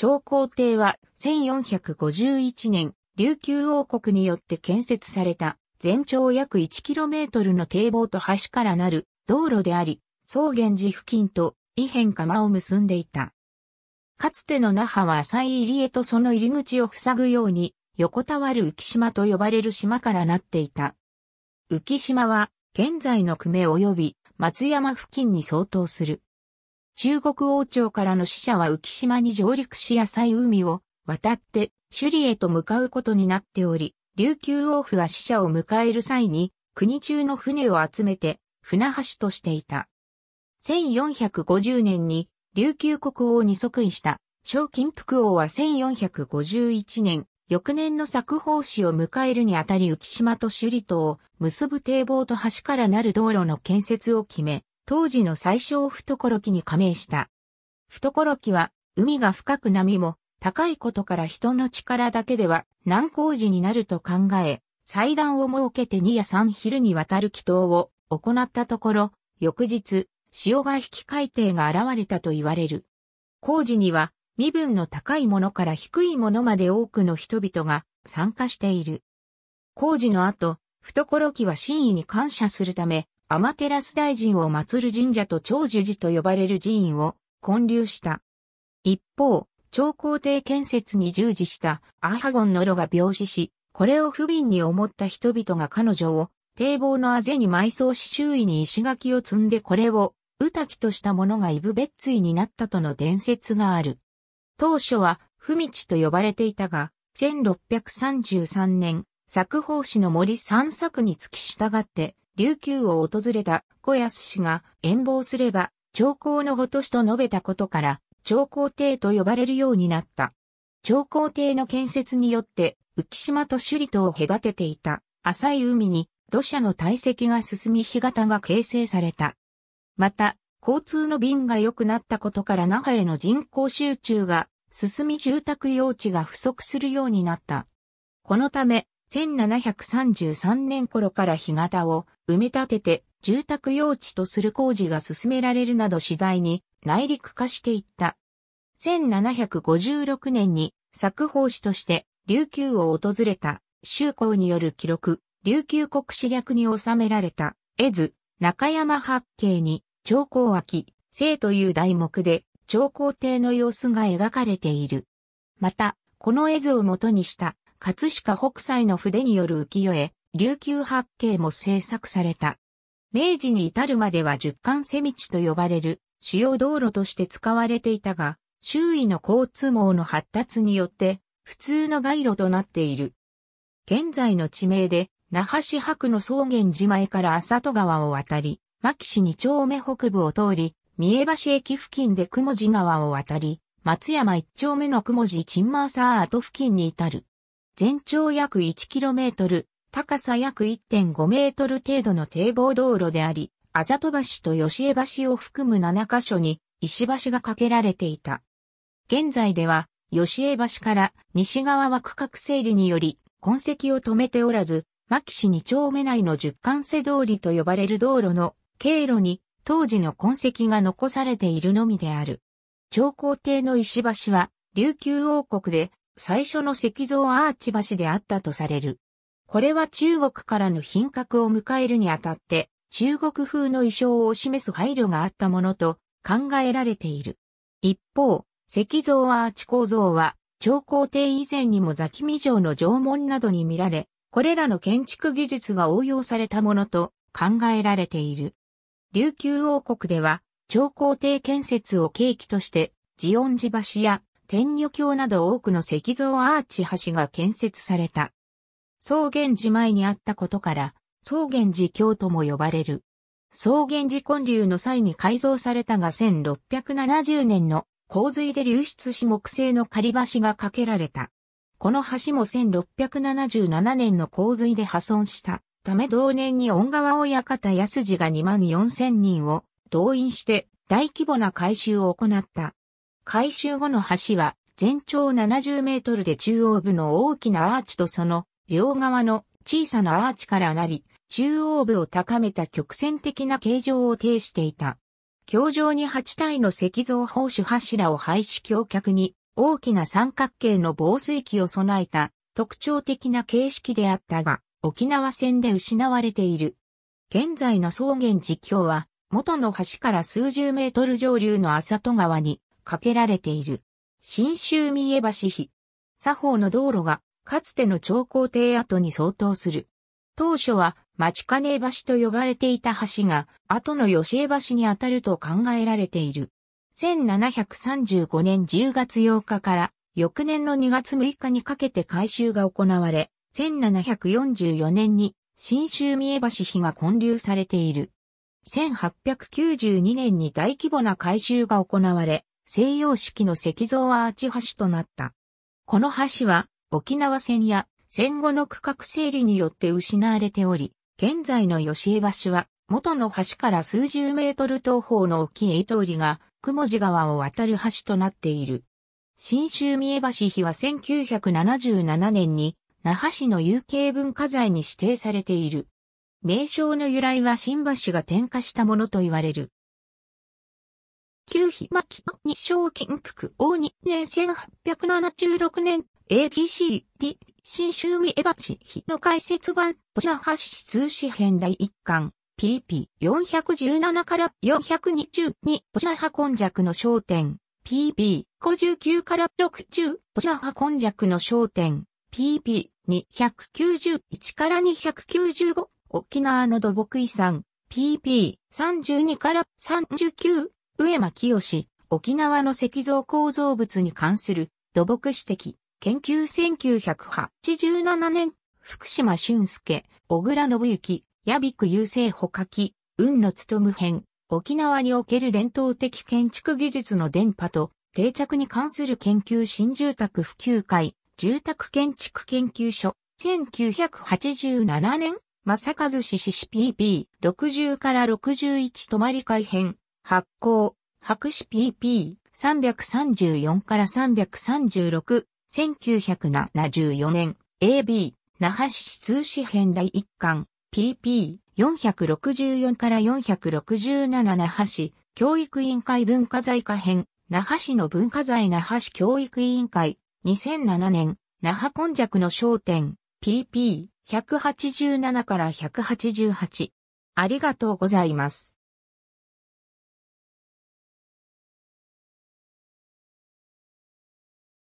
長皇帝は1451年、琉球王国によって建設された全長約 1km の堤防と橋からなる道路であり、草原寺付近と異変釜を結んでいた。かつての那覇は浅い入り江とその入り口を塞ぐように、横たわる浮島と呼ばれる島からなっていた。浮島は、現在の久米及び松山付近に相当する。中国王朝からの使者は浮島に上陸し浅い海を渡って首里へと向かうことになっており、琉球王府は死者を迎える際に国中の船を集めて船橋としていた。1450年に琉球国王に即位した小金福王は1451年、翌年の作法史を迎えるにあたり浮島と首里とを結ぶ堤防と橋からなる道路の建設を決め、当時の最小懐期に加盟した。懐期は、海が深く波も高いことから人の力だけでは難工事になると考え、祭壇を設けて2夜3昼にわたる祈祷を行ったところ、翌日、潮が引き海底が現れたと言われる。工事には身分の高いものから低いものまで多くの人々が参加している。工事の後、懐期は真意に感謝するため、天照大臣を祀る神社と長寿寺と呼ばれる寺院を建立した。一方、長皇帝建設に従事したアハゴンの炉が病死し、これを不憫に思った人々が彼女を堤防のあぜに埋葬し周囲に石垣を積んでこれをうたきとした者がイブベッツイになったとの伝説がある。当初は不道と呼ばれていたが、1633年、作法師の森散策に付き従って、琉球を訪れた小安氏が遠望すれば、長江のごとしと述べたことから、長江帝と呼ばれるようになった。長江帝の建設によって、浮島と首里島を隔てていた浅い海に土砂の堆積が進み干潟が形成された。また、交通の便が良くなったことから那覇への人口集中が進み住宅用地が不足するようになった。このため、1733年頃から干潟を埋め立てて住宅用地とする工事が進められるなど次第に内陸化していった。1756年に作法師として琉球を訪れた周公による記録、琉球国史略に収められた絵図、中山八景に長江秋、生という題目で長江帝の様子が描かれている。また、この絵図を元にした葛飾北斎の筆による浮世絵、琉球八景も制作された。明治に至るまでは十貫瀬道と呼ばれる主要道路として使われていたが、周囲の交通網の発達によって普通の街路となっている。現在の地名で、那覇市白の草原寺前から浅戸川を渡り、牧市二丁目北部を通り、三重橋駅付近で雲寺川を渡り、松山一丁目の雲寺チンマーサー跡付近に至る。全長約 1km、高さ約1.5メートル程度の堤防道路であり、あざと橋と吉江橋を含む7カ所に石橋が架けられていた。現在では、吉江橋から西側は区画整理により、痕跡を止めておらず、牧市二丁目内の十貫瀬通りと呼ばれる道路の経路に当時の痕跡が残されているのみである。長江亭の石橋は琉球王国で最初の石像アーチ橋であったとされる。これは中国からの品格を迎えるにあたって、中国風の意匠を示す配慮があったものと考えられている。一方、石像アーチ構造は、長皇帝以前にもザキミ城の縄文などに見られ、これらの建築技術が応用されたものと考えられている。琉球王国では、長皇帝建設を契機として、ジオン寺橋や天女橋など多くの石像アーチ橋が建設された。草原寺前にあったことから、草原寺橋とも呼ばれる。草原寺建立の際に改造されたが1670年の洪水で流出し木製の仮橋が架けられた。この橋も1677年の洪水で破損したため同年に恩川親方安次が2万4千人を動員して大規模な改修を行った。改修後の橋は全長70メートルで中央部の大きなアーチとその両側の小さなアーチからなり、中央部を高めた曲線的な形状を呈していた。橋上に8体の石像奉主柱を廃止橋脚に大きな三角形の防水器を備えた特徴的な形式であったが、沖縄戦で失われている。現在の草原実況は、元の橋から数十メートル上流の浅戸川にかけられている。新州三重橋碑。作法の道路が、かつての長江堤跡に相当する。当初は、町金橋と呼ばれていた橋が、後の吉江橋にあたると考えられている。1735年10月8日から、翌年の2月6日にかけて改修が行われ、1744年に、新州三重橋碑が建立されている。1892年に大規模な改修が行われ、西洋式の石像アーチ橋となった。この橋は沖縄戦や戦後の区画整理によって失われており、現在の吉江橋は元の橋から数十メートル東方の沖へ糸りが、雲地川を渡る橋となっている。新州三重橋碑は1977年に那覇市の有形文化財に指定されている。名称の由来は新橋が点火したものと言われる。旧日巻日照金福王2年1876年 ABCD 新州見江橋日の解説版土砂発出通紙編第1巻 PP417 から422土砂破根弱の焦点 PP59 から60土砂破根弱の焦点 PP291 から295沖縄の土木遺産 PP32 から39上間清、沖縄の石像構造物に関する土木史的研究1987年、福島俊介、小倉信之、矢びく優勢補書運の務編、沖縄における伝統的建築技術の伝播と定着に関する研究新住宅普及会、住宅建築研究所、1987年、正和氏 CCPP60 から61泊まり改編、発行、白紙 PP334 から336、1974年、AB、那覇市通紙編第1巻、PP464 から467那覇市、教育委員会文化財化編、那覇市の文化財那覇市教育委員会、2007年、那覇根弱の商店、PP187 から188。ありがとうございます。